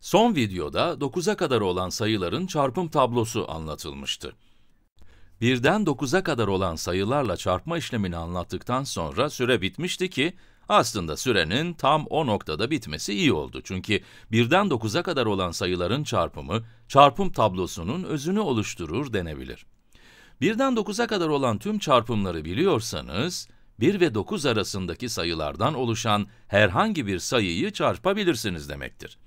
Son videoda 9'a kadar olan sayıların çarpım tablosu anlatılmıştı. Birden 9'a kadar olan sayılarla çarpma işlemini anlattıktan sonra süre bitmişti ki, aslında sürenin tam o noktada bitmesi iyi oldu. Çünkü birden 9'a kadar olan sayıların çarpımı, çarpım tablosunun özünü oluşturur denebilir. Birden 9'a kadar olan tüm çarpımları biliyorsanız, 1 ve 9 arasındaki sayılardan oluşan herhangi bir sayıyı çarpabilirsiniz demektir.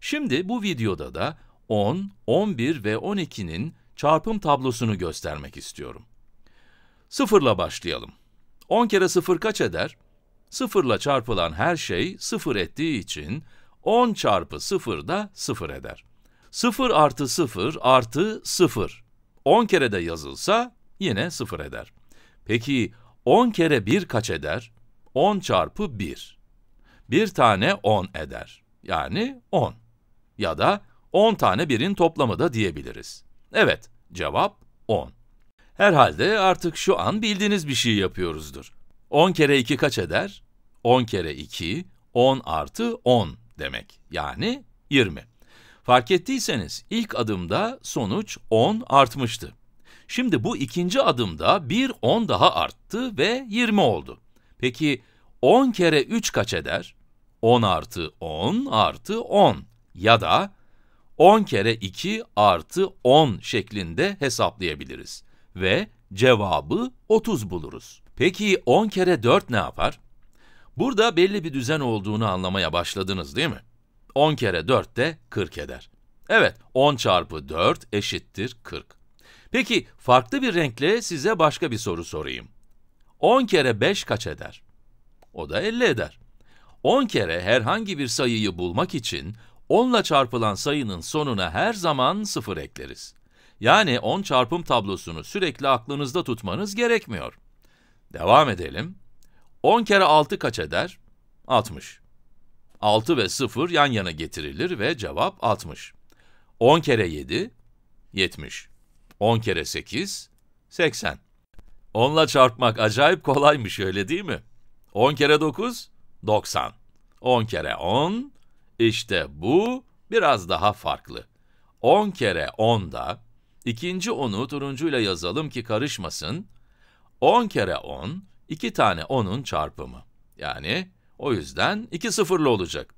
Şimdi bu videoda da 10, 11 ve 12'nin çarpım tablosunu göstermek istiyorum. Sıfırla başlayalım. 10 kere 0 kaç eder? Sıfırla çarpılan her şey sıfır ettiği için 10 çarpı 0 da 0 eder. 0 artı 0 artı 0. 10 kere de yazılsa yine 0 eder. Peki 10 kere 1 kaç eder? 10 çarpı 1. Bir tane 10 eder. Yani 10 ya da 10 tane birin toplamı da diyebiliriz. Evet, cevap 10. Herhalde artık şu an bildiğiniz bir şey yapıyoruzdur. 10 kere 2 kaç eder? 10 kere 2, 10 artı 10 demek. Yani 20. Fark ettiyseniz ilk adımda sonuç 10 artmıştı. Şimdi bu ikinci adımda bir 10 daha arttı ve 20 oldu. Peki 10 kere 3 kaç eder? 10 artı 10 artı 10 ya da 10 kere 2 artı 10 şeklinde hesaplayabiliriz ve cevabı 30 buluruz. Peki 10 kere 4 ne yapar? Burada belli bir düzen olduğunu anlamaya başladınız değil mi? 10 kere 4 de 40 eder. Evet, 10 çarpı 4 eşittir 40. Peki, farklı bir renkle size başka bir soru sorayım. 10 kere 5 kaç eder? O da 50 eder. 10 kere herhangi bir sayıyı bulmak için 10'la çarpılan sayının sonuna her zaman 0 ekleriz. Yani 10 çarpım tablosunu sürekli aklınızda tutmanız gerekmiyor. Devam edelim. 10 kere 6 kaç eder? 60. 6 ve 0 yan yana getirilir ve cevap 60. 10 kere 7, 70. 10 kere 8, 80. 10'la çarpmak acayip kolaymış öyle değil mi? 10 kere 9, 90. 10 kere 10, işte bu biraz daha farklı. 10 kere da ikinci 10'u turuncuyla yazalım ki karışmasın. 10 kere 10, 2 tane 10'un çarpımı. Yani o yüzden 2 sıfırlı olacak.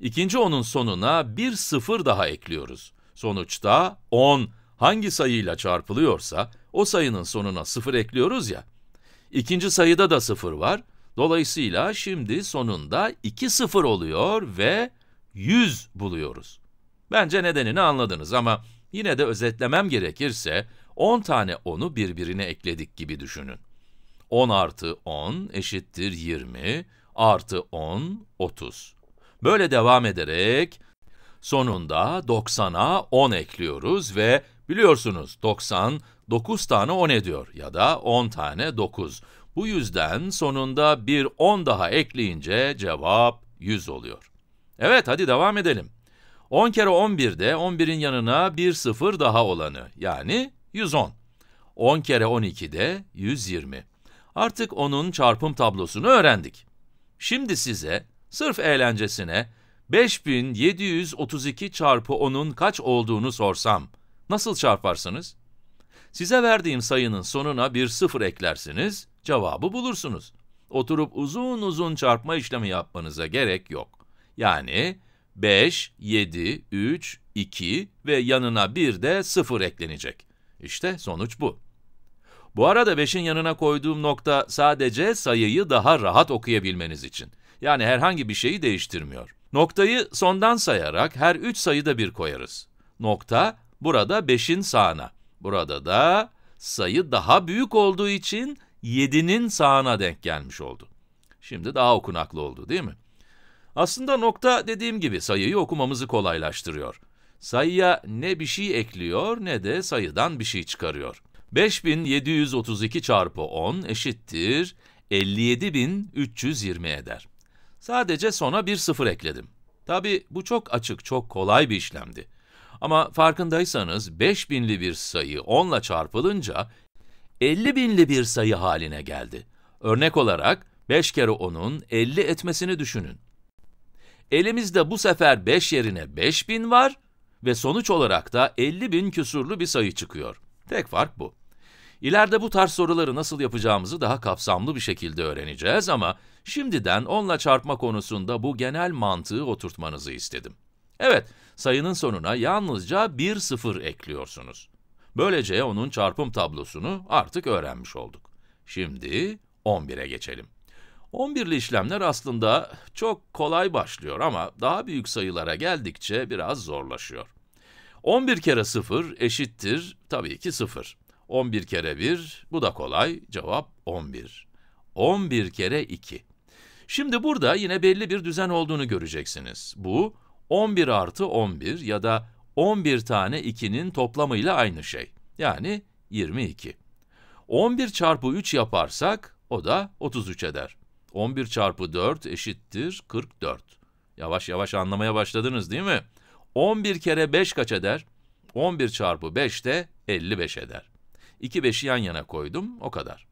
İkinci 10'un sonuna bir sıfır daha ekliyoruz. Sonuçta 10 hangi sayıyla çarpılıyorsa o sayının sonuna sıfır ekliyoruz ya. İkinci sayıda da sıfır var. Dolayısıyla şimdi sonunda 2 sıfır oluyor ve 100 buluyoruz. Bence nedenini anladınız ama yine de özetlemem gerekirse 10 tane 10'u birbirine ekledik gibi düşünün. 10 artı 10 eşittir 20 artı 10 30. Böyle devam ederek sonunda 90'a 10 ekliyoruz ve biliyorsunuz 90 9 tane 10 ediyor ya da 10 tane 9. Bu yüzden sonunda bir 10 daha ekleyince cevap 100 oluyor. Evet hadi devam edelim. 10 kere 11'de 11'in yanına bir sıfır daha olanı yani 110. 10 kere 12'de 120. Artık onun çarpım tablosunu öğrendik. Şimdi size sırf eğlencesine 5732 çarpı 10'un kaç olduğunu sorsam nasıl çarparsınız? Size verdiğim sayının sonuna bir sıfır eklersiniz, cevabı bulursunuz. Oturup uzun uzun çarpma işlemi yapmanıza gerek yok. Yani 5, 7, 3, 2 ve yanına bir de 0 eklenecek. İşte sonuç bu. Bu arada 5'in yanına koyduğum nokta sadece sayıyı daha rahat okuyabilmeniz için. Yani herhangi bir şeyi değiştirmiyor. Noktayı sondan sayarak her 3 sayıda bir koyarız. Nokta burada 5'in sağına. Burada da sayı daha büyük olduğu için 7'nin sağına denk gelmiş oldu. Şimdi daha okunaklı oldu değil mi? Aslında nokta dediğim gibi sayıyı okumamızı kolaylaştırıyor. Sayıya ne bir şey ekliyor ne de sayıdan bir şey çıkarıyor. 5732 çarpı 10 eşittir 57320 eder. Sadece sona bir sıfır ekledim. Tabi bu çok açık, çok kolay bir işlemdi. Ama farkındaysanız 5000'li bir sayı 10 ile çarpılınca 50.000'li bir sayı haline geldi. Örnek olarak 5 kere 10'un 50 etmesini düşünün. Elimizde bu sefer 5 yerine 5000 var ve sonuç olarak da 50 bin küsurlu bir sayı çıkıyor. Tek fark bu. İleride bu tarz soruları nasıl yapacağımızı daha kapsamlı bir şekilde öğreneceğiz ama şimdiden onla çarpma konusunda bu genel mantığı oturtmanızı istedim. Evet, sayının sonuna yalnızca bir sıfır ekliyorsunuz. Böylece onun çarpım tablosunu artık öğrenmiş olduk. Şimdi 11'e geçelim. 11'li işlemler aslında çok kolay başlıyor ama daha büyük sayılara geldikçe biraz zorlaşıyor. 11 kere 0 eşittir tabii ki 0. 11 kere 1, bu da kolay, cevap 11. 11 kere 2. Şimdi burada yine belli bir düzen olduğunu göreceksiniz. Bu, 11 artı 11 ya da 11 tane 2'nin toplamıyla aynı şey. Yani 22. 11 çarpı 3 yaparsak, o da 33 eder. 11 çarpı 4 eşittir 44. Yavaş yavaş anlamaya başladınız değil mi? 11 kere 5 kaç eder? 11 çarpı 5 de 55 eder. 2 5'i yan yana koydum, o kadar.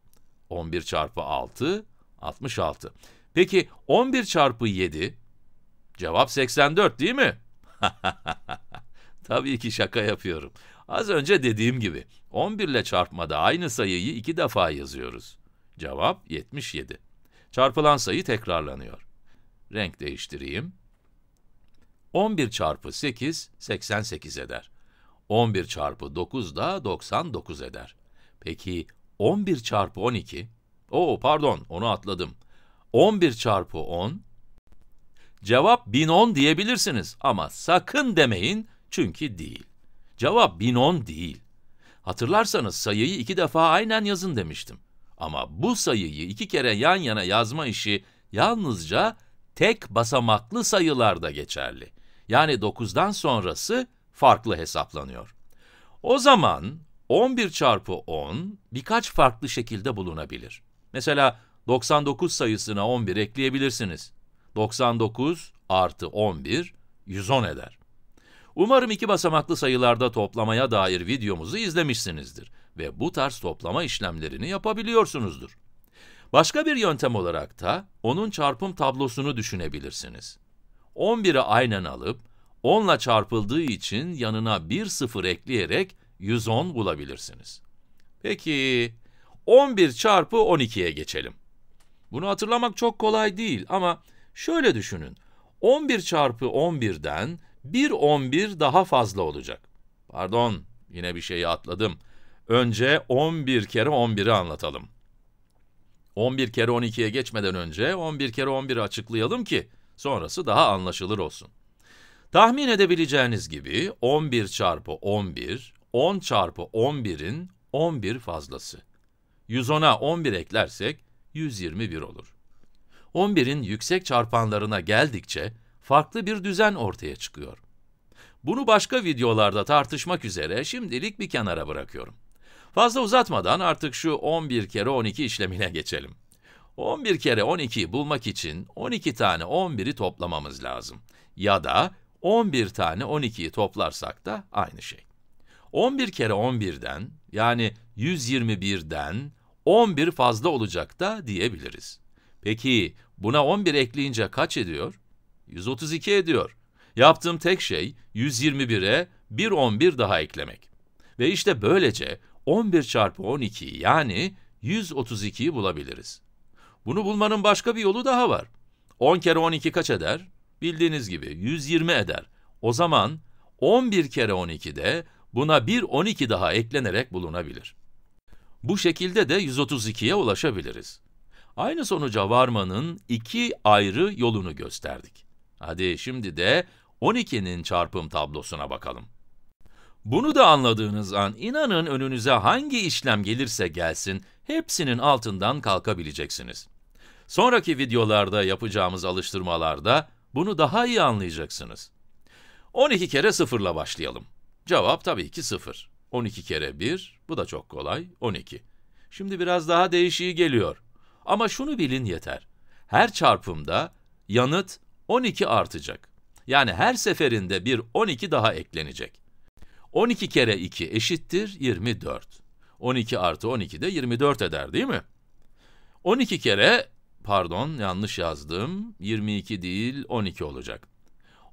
11 çarpı 6, 66. Peki 11 çarpı 7? Cevap 84 değil mi? Tabii ki şaka yapıyorum. Az önce dediğim gibi 11 ile çarpmada aynı sayıyı iki defa yazıyoruz. Cevap 77. Çarpılan sayı tekrarlanıyor. Renk değiştireyim. 11 çarpı 8, 88 eder. 11 çarpı 9 da 99 eder. Peki 11 çarpı 12? Oo pardon, onu atladım. 11 çarpı 10? Cevap 1010 diyebilirsiniz ama sakın demeyin çünkü değil. Cevap 1010 değil. Hatırlarsanız sayıyı iki defa aynen yazın demiştim. Ama bu sayıyı iki kere yan yana yazma işi yalnızca tek basamaklı sayılarda geçerli. Yani 9'dan sonrası farklı hesaplanıyor. O zaman 11 çarpı 10 birkaç farklı şekilde bulunabilir. Mesela 99 sayısına 11 ekleyebilirsiniz. 99 artı 11, 110 eder. Umarım iki basamaklı sayılarda toplamaya dair videomuzu izlemişsinizdir ve bu tarz toplama işlemlerini yapabiliyorsunuzdur. Başka bir yöntem olarak da onun çarpım tablosunu düşünebilirsiniz. 11'i aynen alıp 10 ile çarpıldığı için yanına bir sıfır ekleyerek 110 bulabilirsiniz. Peki 11 çarpı 12'ye geçelim. Bunu hatırlamak çok kolay değil ama şöyle düşünün. 11 çarpı 11'den bir 11 daha fazla olacak. Pardon, yine bir şeyi atladım. Önce 11 kere 11'i anlatalım. 11 kere 12'ye geçmeden önce 11 kere 11'i açıklayalım ki sonrası daha anlaşılır olsun. Tahmin edebileceğiniz gibi 11 çarpı 11, 10 çarpı 11'in 11 fazlası. 110'a 11 eklersek 121 olur. 11'in yüksek çarpanlarına geldikçe farklı bir düzen ortaya çıkıyor. Bunu başka videolarda tartışmak üzere şimdilik bir kenara bırakıyorum. Fazla uzatmadan artık şu 11 kere 12 işlemine geçelim. 11 kere 12'yi bulmak için 12 tane 11'i toplamamız lazım. Ya da 11 tane 12'yi toplarsak da aynı şey. 11 kere 11'den yani 121'den 11 fazla olacak da diyebiliriz. Peki buna 11 ekleyince kaç ediyor? 132 ediyor. Yaptığım tek şey 121'e bir 11 daha eklemek. Ve işte böylece 11 çarpı 12 yani 132'yi bulabiliriz. Bunu bulmanın başka bir yolu daha var. 10 kere 12 kaç eder? Bildiğiniz gibi 120 eder. O zaman 11 kere 12 de buna bir 12 daha eklenerek bulunabilir. Bu şekilde de 132'ye ulaşabiliriz. Aynı sonuca varmanın iki ayrı yolunu gösterdik. Hadi şimdi de 12'nin çarpım tablosuna bakalım. Bunu da anladığınız an inanın önünüze hangi işlem gelirse gelsin hepsinin altından kalkabileceksiniz. Sonraki videolarda yapacağımız alıştırmalarda bunu daha iyi anlayacaksınız. 12 kere 0 ile başlayalım. Cevap tabii ki 0. 12 kere 1, bu da çok kolay, 12. Şimdi biraz daha değişiği geliyor. Ama şunu bilin yeter. Her çarpımda yanıt 12 artacak. Yani her seferinde bir 12 daha eklenecek. 12 kere 2 eşittir 24. 12 artı 12 de 24 eder değil mi? 12 kere, pardon yanlış yazdım, 22 değil 12 olacak.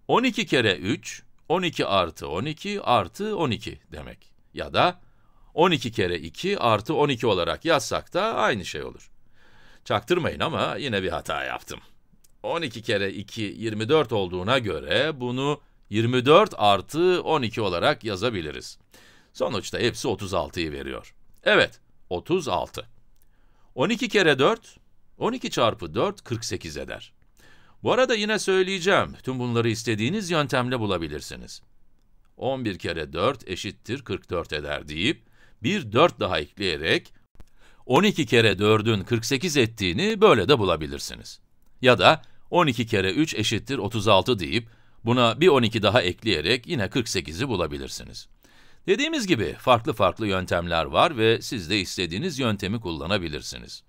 12 kere 3, 12 artı 12 artı 12 demek. Ya da 12 kere 2 artı 12 olarak yazsak da aynı şey olur. Çaktırmayın ama yine bir hata yaptım. 12 kere 2, 24 olduğuna göre bunu 24 artı 12 olarak yazabiliriz. Sonuçta hepsi 36'yı veriyor. Evet, 36. 12 kere 4, 12 çarpı 4, 48 eder. Bu arada yine söyleyeceğim, tüm bunları istediğiniz yöntemle bulabilirsiniz. 11 kere 4 eşittir 44 eder deyip, bir 4 daha ekleyerek, 12 kere 4'ün 48 ettiğini böyle de bulabilirsiniz. Ya da 12 kere 3 eşittir 36 deyip, Buna bir 12 daha ekleyerek yine 48'i bulabilirsiniz. Dediğimiz gibi farklı farklı yöntemler var ve siz de istediğiniz yöntemi kullanabilirsiniz.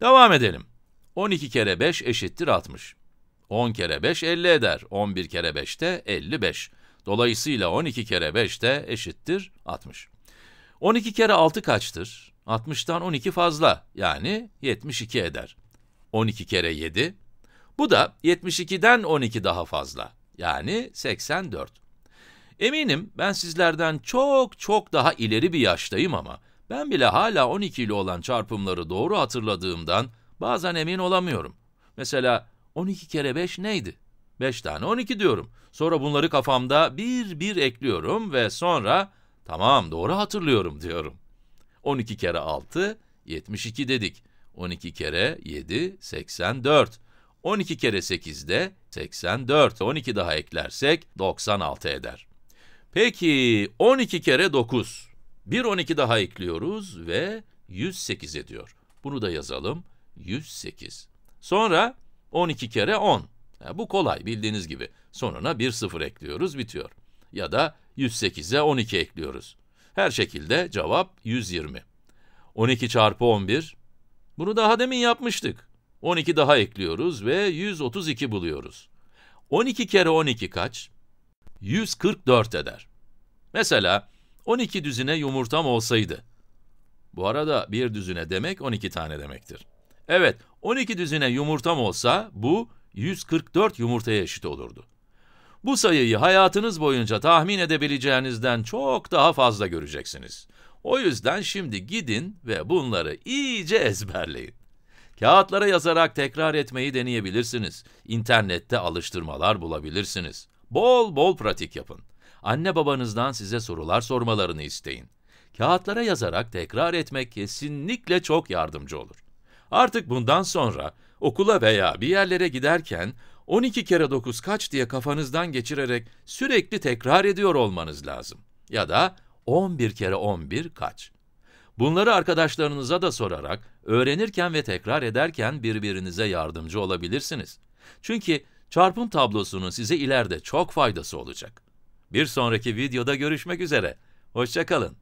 Devam edelim. 12 kere 5 eşittir 60. 10 kere 5 50 eder. 11 kere 5 de 55. Dolayısıyla 12 kere 5 de eşittir 60. 12 kere 6 kaçtır? 60'tan 12 fazla yani 72 eder. 12 kere 7. Bu da 72'den 12 daha fazla yani 84. Eminim ben sizlerden çok çok daha ileri bir yaştayım ama ben bile hala 12 ile olan çarpımları doğru hatırladığımdan bazen emin olamıyorum. Mesela 12 kere 5 neydi? 5 tane 12 diyorum. Sonra bunları kafamda bir bir ekliyorum ve sonra tamam doğru hatırlıyorum diyorum. 12 kere 6 72 dedik. 12 kere 7 84. 12 kere 8 de 84, 12 daha eklersek 96 eder. Peki 12 kere 9. Bir 12 daha ekliyoruz ve 108 ediyor. Bunu da yazalım. 108. Sonra 12 kere 10. Yani bu kolay bildiğiniz gibi. Sonuna bir 0 ekliyoruz bitiyor. Ya da 108'e 12 ekliyoruz. Her şekilde cevap 120. 12 çarpı 11. Bunu daha demin yapmıştık. 12 daha ekliyoruz ve 132 buluyoruz. 12 kere 12 kaç? 144 eder. Mesela 12 düzine yumurtam olsaydı. Bu arada bir düzine demek 12 tane demektir. Evet, 12 düzine yumurtam olsa bu 144 yumurtaya eşit olurdu. Bu sayıyı hayatınız boyunca tahmin edebileceğinizden çok daha fazla göreceksiniz. O yüzden şimdi gidin ve bunları iyice ezberleyin. Kağıtlara yazarak tekrar etmeyi deneyebilirsiniz. İnternette alıştırmalar bulabilirsiniz. Bol bol pratik yapın. Anne babanızdan size sorular sormalarını isteyin. Kağıtlara yazarak tekrar etmek kesinlikle çok yardımcı olur. Artık bundan sonra okula veya bir yerlere giderken 12 kere 9 kaç diye kafanızdan geçirerek sürekli tekrar ediyor olmanız lazım. Ya da 11 kere 11 kaç? Bunları arkadaşlarınıza da sorarak, öğrenirken ve tekrar ederken birbirinize yardımcı olabilirsiniz. Çünkü çarpım tablosunun size ileride çok faydası olacak. Bir sonraki videoda görüşmek üzere. Hoşçakalın.